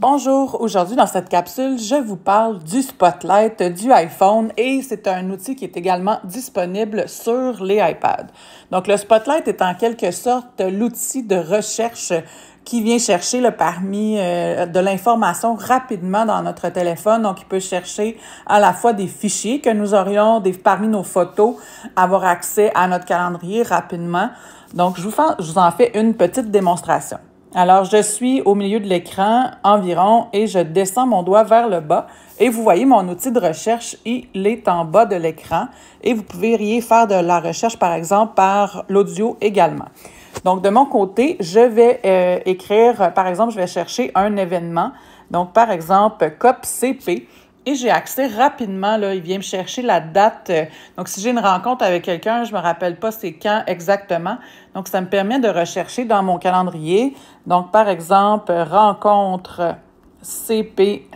Bonjour, aujourd'hui dans cette capsule, je vous parle du Spotlight du iPhone et c'est un outil qui est également disponible sur les iPads. Donc le Spotlight est en quelque sorte l'outil de recherche qui vient chercher le parmi euh, de l'information rapidement dans notre téléphone. Donc, il peut chercher à la fois des fichiers que nous aurions, des, parmi nos photos, avoir accès à notre calendrier rapidement. Donc, je vous en fais une petite démonstration. Alors, je suis au milieu de l'écran environ et je descends mon doigt vers le bas et vous voyez mon outil de recherche, il est en bas de l'écran et vous pourriez faire de la recherche, par exemple, par l'audio également. Donc, de mon côté, je vais euh, écrire, par exemple, je vais chercher un événement. Donc, par exemple, COP CP j'ai accès rapidement. Là, il vient me chercher la date. Donc, si j'ai une rencontre avec quelqu'un, je ne me rappelle pas c'est quand exactement. Donc, ça me permet de rechercher dans mon calendrier. Donc, par exemple, rencontre CP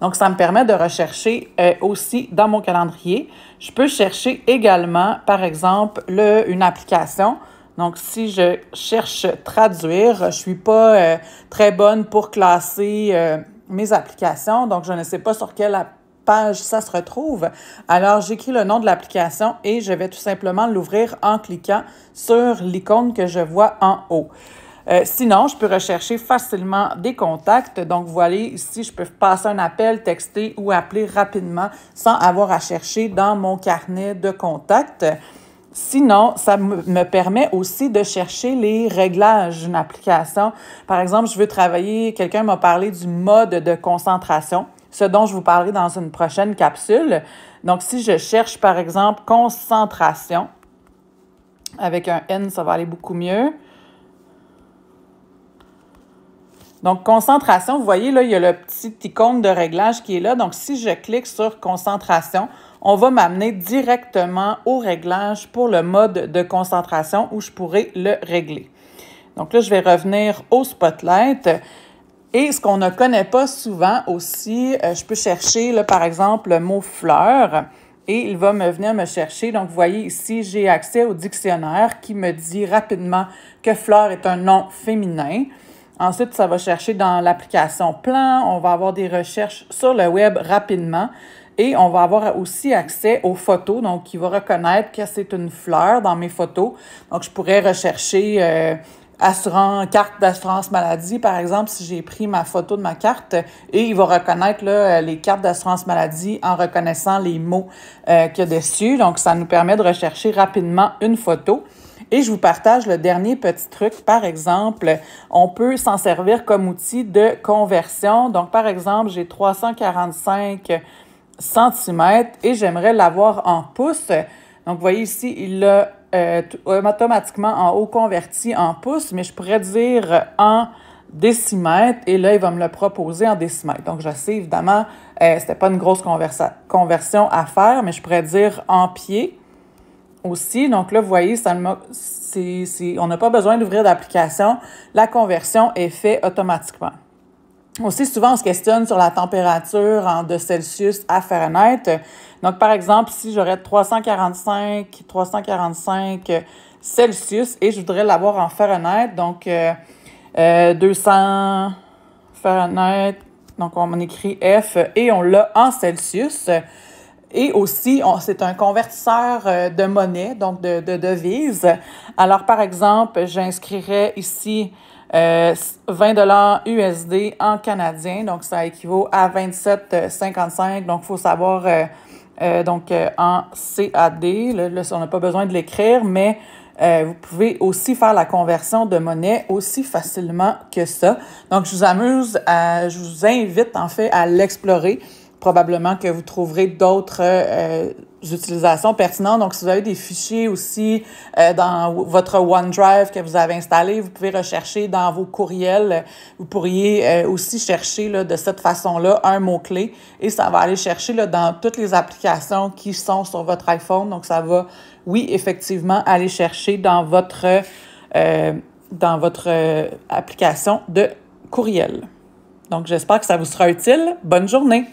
Donc, ça me permet de rechercher euh, aussi dans mon calendrier. Je peux chercher également, par exemple, le, une application. Donc, si je cherche traduire, je ne suis pas euh, très bonne pour classer. Euh, mes applications, donc je ne sais pas sur quelle page ça se retrouve. Alors j'écris le nom de l'application et je vais tout simplement l'ouvrir en cliquant sur l'icône que je vois en haut. Euh, sinon, je peux rechercher facilement des contacts. Donc, vous voyez ici, je peux passer un appel, texter ou appeler rapidement sans avoir à chercher dans mon carnet de contacts. Sinon, ça me permet aussi de chercher les réglages d'une application. Par exemple, je veux travailler, quelqu'un m'a parlé du mode de concentration, ce dont je vous parlerai dans une prochaine capsule. Donc, si je cherche, par exemple, concentration, avec un N, ça va aller beaucoup mieux. Donc, concentration, vous voyez là, il y a le petit icône de réglage qui est là. Donc, si je clique sur concentration, on va m'amener directement au réglage pour le mode de concentration où je pourrais le régler. Donc là, je vais revenir au spotlight. Et ce qu'on ne connaît pas souvent aussi, euh, je peux chercher, là, par exemple, le mot fleur et il va me venir me chercher. Donc, vous voyez ici, j'ai accès au dictionnaire qui me dit rapidement que fleur est un nom féminin. Ensuite, ça va chercher dans l'application plan. On va avoir des recherches sur le web rapidement. Et on va avoir aussi accès aux photos, donc il va reconnaître que c'est une fleur dans mes photos. Donc je pourrais rechercher euh, carte d'assurance maladie, par exemple, si j'ai pris ma photo de ma carte, et il va reconnaître là, euh, les cartes d'assurance maladie en reconnaissant les mots euh, qu'il y a dessus. Donc, ça nous permet de rechercher rapidement une photo. Et je vous partage le dernier petit truc. Par exemple, on peut s'en servir comme outil de conversion. Donc, par exemple, j'ai 345 cm et j'aimerais l'avoir en pouces. Donc, vous voyez ici, il l'a euh, automatiquement en haut converti en pouces, mais je pourrais dire en décimètres et là, il va me le proposer en décimètres. Donc, je sais évidemment, euh, c'était pas une grosse conversion à faire, mais je pourrais dire en pieds aussi. Donc là, vous voyez, ça on n'a pas besoin d'ouvrir d'application. La conversion est faite automatiquement. Aussi, souvent, on se questionne sur la température en de Celsius à Fahrenheit. Donc, par exemple, si j'aurais 345, 345 Celsius et je voudrais l'avoir en Fahrenheit, donc 200 euh, euh, Fahrenheit, donc on écrit F et on l'a en Celsius. Et aussi, c'est un convertisseur euh, de monnaie, donc de, devises. Alors, par exemple, j'inscrirais ici 20 euh, dollars USD en canadien, donc ça équivaut à 27,55. Donc, il faut savoir, euh, donc en CAD, là, on n'a pas besoin de l'écrire, mais vous pouvez aussi faire la conversion de monnaie aussi facilement que ça. Donc, je vous amuse, je vous invite en fait à l'explorer probablement que vous trouverez d'autres euh, utilisations pertinentes. Donc, si vous avez des fichiers aussi euh, dans votre OneDrive que vous avez installé, vous pouvez rechercher dans vos courriels. Vous pourriez euh, aussi chercher là, de cette façon-là un mot-clé et ça va aller chercher là, dans toutes les applications qui sont sur votre iPhone. Donc, ça va, oui, effectivement, aller chercher dans votre, dans votre application de courriel. Donc, j'espère que ça vous sera utile. Bonne journée!